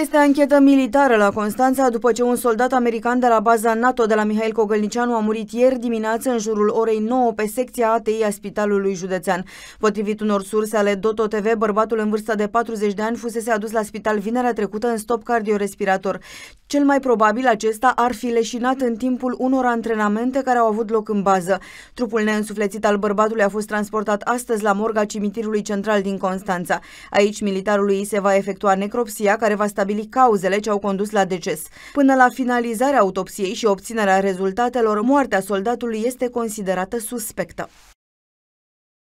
Este anchetă militară la Constanța după ce un soldat american de la baza NATO de la Mihail Cogălnicianu a murit ieri dimineață în jurul orei 9 pe secția ATI a Spitalului Județean. Potrivit unor surse ale Doto TV, bărbatul în vârstă de 40 de ani fusese adus la spital vinerea trecută în stop cardiorespirator. Cel mai probabil acesta ar fi leșinat în timpul unor antrenamente care au avut loc în bază. Trupul neînsuflețit al bărbatului a fost transportat astăzi la morga cimitirului central din Constanța. Aici militarului se va efectua necropsia care va stabili cauzele ce au condus la deces. Până la finalizarea autopsiei și obținerea rezultatelor, moartea soldatului este considerată suspectă.